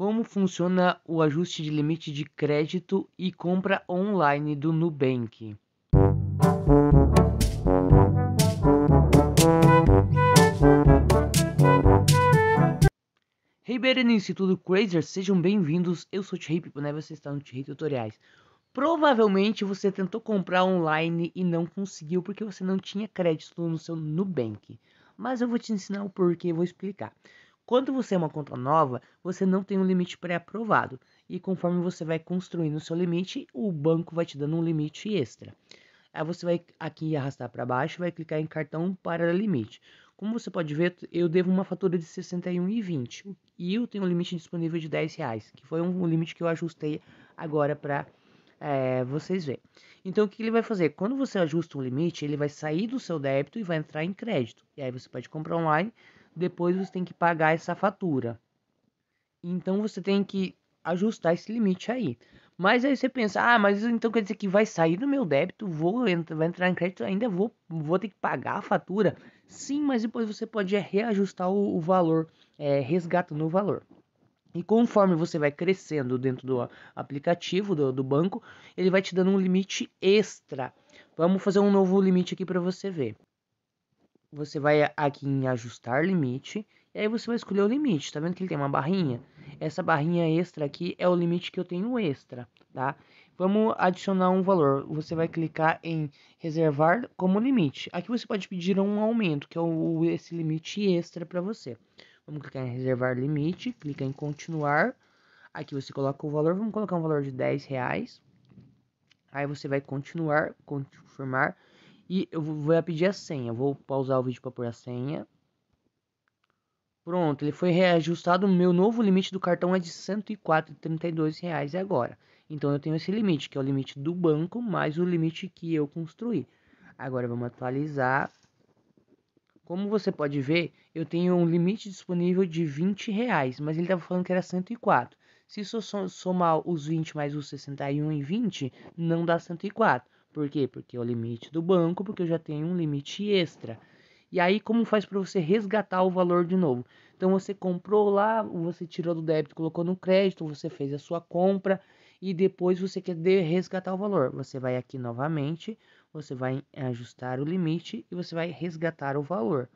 Como funciona o ajuste de limite de crédito e compra online do Nubank? Hey Berenice, tudo Crazer? Sejam bem-vindos. Eu sou o Thierry Piponé, você está no Thierry Tutoriais. Provavelmente você tentou comprar online e não conseguiu porque você não tinha crédito no seu Nubank. Mas eu vou te ensinar o porquê, vou explicar. Quando você é uma conta nova, você não tem um limite pré-aprovado. E conforme você vai construindo o seu limite, o banco vai te dando um limite extra. Aí você vai aqui arrastar para baixo e vai clicar em cartão para limite. Como você pode ver, eu devo uma fatura de R$ 61,20 e eu tenho um limite disponível de R$ reais, que foi um limite que eu ajustei agora para é, vocês verem. Então, o que ele vai fazer? Quando você ajusta um limite, ele vai sair do seu débito e vai entrar em crédito. E aí você pode comprar online depois você tem que pagar essa fatura. Então você tem que ajustar esse limite aí. Mas aí você pensa, ah, mas então quer dizer que vai sair do meu débito, vou entrar, vai entrar em crédito, ainda vou, vou ter que pagar a fatura. Sim, mas depois você pode é, reajustar o, o valor, é, resgatando o valor. E conforme você vai crescendo dentro do aplicativo do, do banco, ele vai te dando um limite extra. Vamos fazer um novo limite aqui para você ver você vai aqui em ajustar limite, e aí você vai escolher o limite, tá vendo que ele tem uma barrinha? Essa barrinha extra aqui é o limite que eu tenho extra, tá? Vamos adicionar um valor, você vai clicar em reservar como limite. Aqui você pode pedir um aumento, que é o, esse limite extra para você. Vamos clicar em reservar limite, clica em continuar. Aqui você coloca o valor, vamos colocar um valor de 10 reais. Aí você vai continuar, confirmar. E eu vou pedir a senha. Vou pausar o vídeo para pôr a senha. Pronto, ele foi reajustado. O meu novo limite do cartão é de R$ 104,32 reais agora. Então eu tenho esse limite, que é o limite do banco, mais o limite que eu construí. Agora vamos atualizar. Como você pode ver, eu tenho um limite disponível de 20 reais, mas ele estava falando que era 104. Se somar os 20 mais os 61 e 20, não dá 104. Por quê? Porque é o limite do banco, porque eu já tenho um limite extra. E aí, como faz para você resgatar o valor de novo? Então, você comprou lá, você tirou do débito, colocou no crédito, você fez a sua compra e depois você quer resgatar o valor. Você vai aqui novamente, você vai ajustar o limite e você vai resgatar o valor.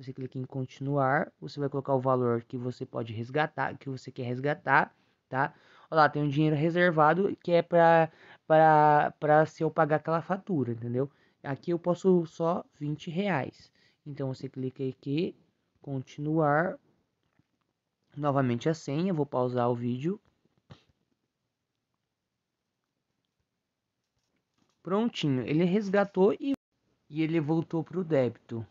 Você clica em continuar, você vai colocar o valor que você pode resgatar, que você quer resgatar, tá? Olha lá, tem um dinheiro reservado que é para para se eu pagar aquela fatura, entendeu? Aqui eu posso só 20 reais. Então você clica aqui, continuar, novamente a senha, vou pausar o vídeo. Prontinho, ele resgatou e, e ele voltou para o débito.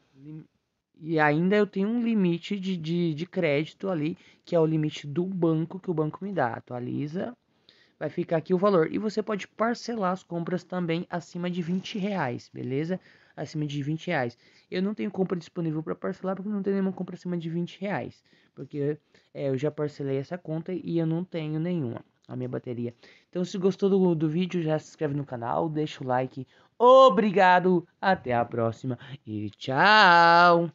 E ainda eu tenho um limite de, de, de crédito ali, que é o limite do banco que o banco me dá. Atualiza vai ficar aqui o valor. E você pode parcelar as compras também acima de 20 reais, beleza? Acima de 20 reais. Eu não tenho compra disponível para parcelar porque não tem nenhuma compra acima de 20 reais. Porque é, eu já parcelei essa conta e eu não tenho nenhuma a minha bateria. Então, se gostou do, do vídeo, já se inscreve no canal, deixa o like. Obrigado, até a próxima e tchau!